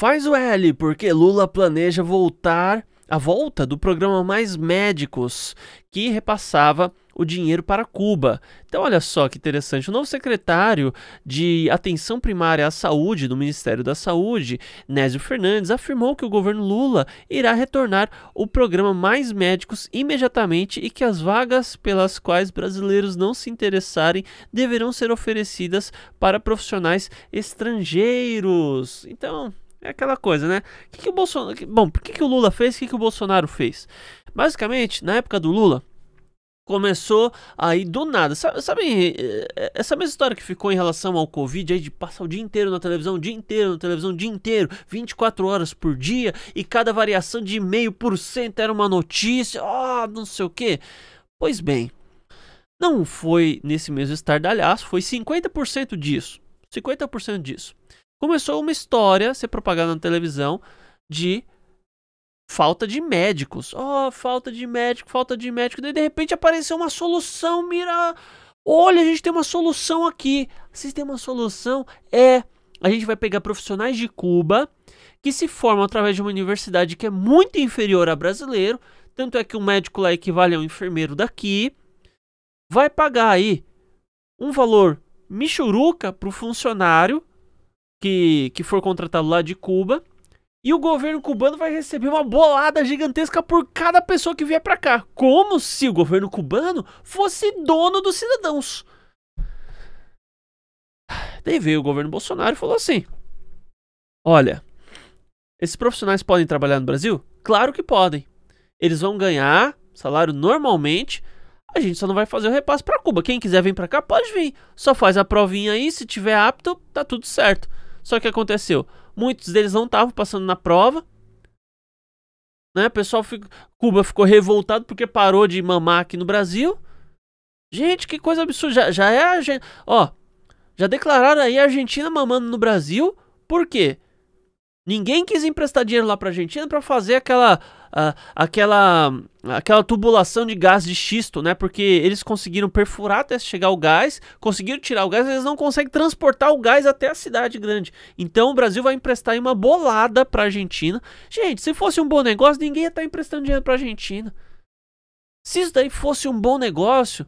Faz o L, porque Lula planeja voltar a volta do programa Mais Médicos, que repassava o dinheiro para Cuba. Então, olha só que interessante. O novo secretário de Atenção Primária à Saúde do Ministério da Saúde, Nésio Fernandes, afirmou que o governo Lula irá retornar o programa Mais Médicos imediatamente e que as vagas pelas quais brasileiros não se interessarem deverão ser oferecidas para profissionais estrangeiros. Então, é aquela coisa, né? Que que o Bolsonaro... Bom, por que, que o Lula fez? O que, que o Bolsonaro fez? Basicamente, na época do Lula, começou aí do nada. Sabe, sabe, eh, eh, essa mesma história que ficou em relação ao Covid, aí de passar o dia inteiro na televisão, o dia inteiro na televisão, o dia inteiro, 24 horas por dia, e cada variação de meio por cento era uma notícia, ó, oh, não sei o que. Pois bem, não foi nesse mesmo estardalhaço, foi 50% disso. 50% disso começou uma história a ser propagada na televisão de falta de médicos. Oh, falta de médico, falta de médico. Daí de repente apareceu uma solução, mira. Olha, a gente tem uma solução aqui. Vocês têm uma solução? É. A gente vai pegar profissionais de Cuba que se formam através de uma universidade que é muito inferior a brasileiro. Tanto é que um médico lá equivale a um enfermeiro daqui. Vai pagar aí um valor michuruca para o funcionário que, que for contratado lá de Cuba. E o governo cubano vai receber uma bolada gigantesca por cada pessoa que vier para cá. Como se o governo cubano fosse dono dos cidadãos. Daí veio o governo Bolsonaro e falou assim: Olha, esses profissionais podem trabalhar no Brasil? Claro que podem. Eles vão ganhar salário normalmente. A gente só não vai fazer o repasse para Cuba. Quem quiser vir para cá pode vir. Só faz a provinha aí, se tiver apto, tá tudo certo. Só que aconteceu, muitos deles não estavam passando na prova. Né? O pessoal Cuba ficou revoltado porque parou de mamar aqui no Brasil. Gente, que coisa absurda. Já, já é a gente, ó, já declararam aí a Argentina mamando no Brasil. Por quê? Ninguém quis emprestar dinheiro lá para a Argentina para fazer aquela, uh, aquela, aquela tubulação de gás de xisto, né? Porque eles conseguiram perfurar até chegar o gás, conseguiram tirar o gás, eles não conseguem transportar o gás até a cidade grande. Então o Brasil vai emprestar aí uma bolada para a Argentina. Gente, se fosse um bom negócio, ninguém ia estar tá emprestando dinheiro para a Argentina. Se isso daí fosse um bom negócio,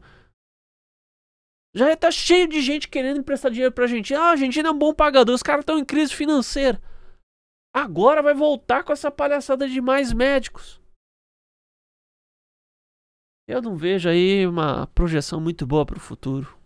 já ia estar tá cheio de gente querendo emprestar dinheiro para a Argentina. Ah, a Argentina é um bom pagador, os caras estão em crise financeira. Agora vai voltar com essa palhaçada de mais médicos. Eu não vejo aí uma projeção muito boa para o futuro.